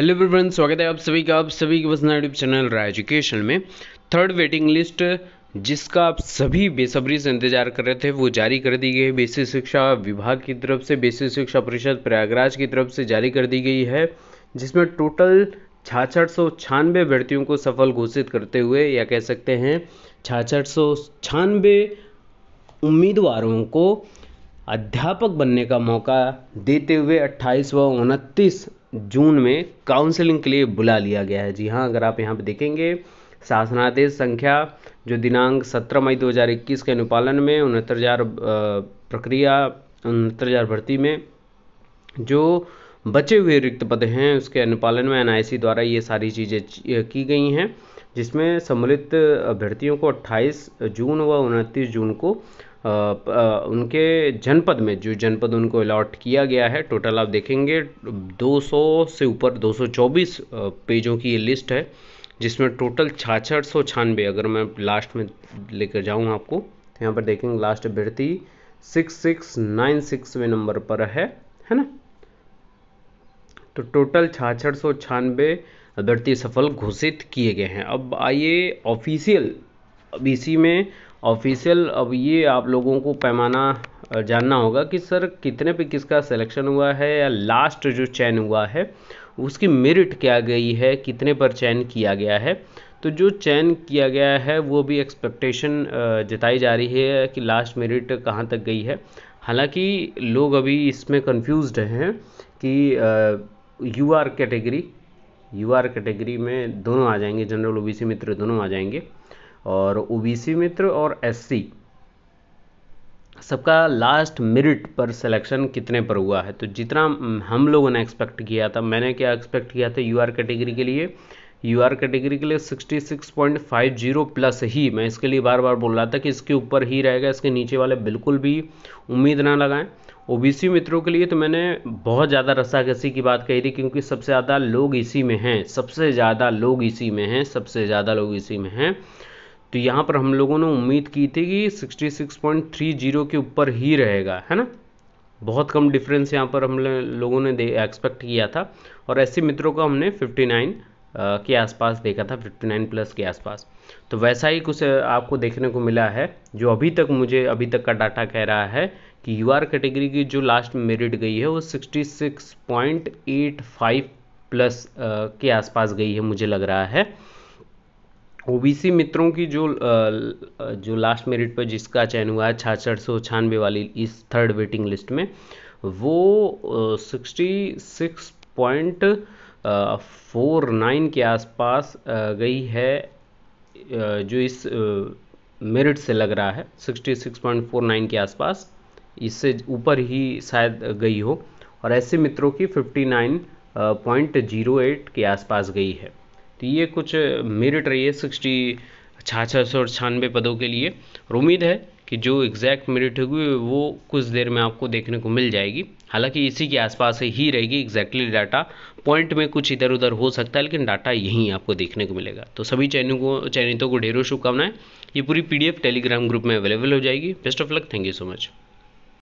hello everyone स्वागत है आप सभी का आप सभी के वसना यूट्यूब चैनल राय एजुकेशन में थर्ड वेटिंग लिस्ट जिसका आप सभी बेसब्री से इंतजार कर रहे थे वो जारी कर दी गई है बेसिक शिक्षा विभाग की तरफ से बेसिक शिक्षा परिषद प्रयागराज की तरफ से जारी कर दी गई है जिसमें टोटल छाछठ सौ छानवे अभ्यर्थियों को सफल घोषित करते हुए या कह सकते हैं छाछठ सौ छानवे उम्मीदवारों को अध्यापक बनने का मौका देते हुए अट्ठाईस व उनतीस जून में काउंसलिंग के लिए बुला लिया गया है जी हाँ अगर आप यहाँ पे देखेंगे शासनादेश संख्या जो दिनांक 17 मई 2021 के अनुपालन में उनहत्तर हजार प्रक्रिया उनहत्तर हजार भर्ती में जो बचे हुए रिक्त पद हैं उसके अनुपालन में एनआईसी द्वारा ये सारी चीज़ें की गई हैं जिसमें सम्मिलित अभ्यर्थियों को 28 जून व उनतीस जून को उनके जनपद में जो जनपद उनको अलॉट किया गया है टोटल आप देखेंगे 200 से ऊपर 224 पेजों की ये लिस्ट है जिसमें टोटल छाछठ सौ अगर मैं लास्ट में लेकर जाऊँ आपको तो यहाँ पर देखेंगे लास्ट भर्ती सिक्स सिक्स नाइन सिक्सवें नंबर पर है है ना तो टोटल छाछठ सौ छानबे अभ्यर्थी सफल घोषित किए गए हैं अब आइए ऑफिशियल बी में ऑफिशियल अब ये आप लोगों को पैमाना जानना होगा कि सर कितने पे किसका सिलेक्शन हुआ है या लास्ट जो चयन हुआ है उसकी मेरिट क्या गई है कितने पर चयन किया गया है तो जो चयन किया गया है वो भी एक्सपेक्टेशन जताई जा रही है कि लास्ट मेरिट कहाँ तक गई है हालांकि लोग अभी इसमें कंफ्यूज हैं कि U R category U R category में दोनों आ जाएंगे जनरल ओबीसी मित्र दोनों आ जाएंगे और ओबीसी मित्र और एससी सबका लास्ट मेरिट पर सिलेक्शन कितने पर हुआ है तो जितना हम लोगों ने एक्सपेक्ट किया था मैंने क्या एक्सपेक्ट किया था यूआर कैटेगरी के लिए यूआर कैटेगरी के लिए 66.50 प्लस ही मैं इसके लिए बार बार बोल रहा था कि इसके ऊपर ही रहेगा इसके नीचे वाले बिल्कुल भी उम्मीद ना लगाएं ओबीसी मित्रों के लिए तो मैंने बहुत ज़्यादा रस्साकसी की बात कही थी क्योंकि सबसे ज़्यादा लोग इसी में हैं सबसे ज़्यादा लोग इसी में हैं सबसे ज़्यादा लोग इसी में हैं तो यहाँ पर हम लोगों ने उम्मीद की थी कि 66.30 के ऊपर ही रहेगा है ना बहुत कम डिफरेंस यहाँ पर हम लोगों ने एक्सपेक्ट किया था और ऐसे मित्रों को हमने 59 के आसपास देखा था 59 प्लस के आसपास तो वैसा ही कुछ आपको देखने को मिला है जो अभी तक मुझे अभी तक का डाटा कह रहा है कि यू आर कैटेगरी की जो लास्ट मेरिट गई है वो सिक्सटी प्लस के आसपास गई है मुझे लग रहा है ओबीसी मित्रों की जो जो लास्ट मेरिट पर जिसका चयन हुआ है छाछठ सौ छियानवे वाली इस थर्ड वेटिंग लिस्ट में वो sixty six point four nine के आसपास गई है जो इस मेरिट से लग रहा है sixty six point four nine के आसपास इससे ऊपर ही शायद गई हो और ऐसे मित्रों की fifty nine point zero eight के आसपास गई है तो ये कुछ मेरिट रही है सिक्सटी छाछठ सौ छियानवे पदों के लिए और उम्मीद है कि जो एग्जैक्ट मेरिट होगी वो कुछ देर में आपको देखने को मिल जाएगी हालांकि इसी के आसपास ही रहेगी एग्जैक्टली डाटा पॉइंट में कुछ इधर उधर हो सकता है लेकिन डाटा यहीं आपको देखने को मिलेगा तो सभी चैनल को चयनितों को ढेरों शुभकामनाएं ये पूरी पीडीएफ टेलीग्राम ग्रुप में अवेलेबल हो जाएगी best of luck thank you so much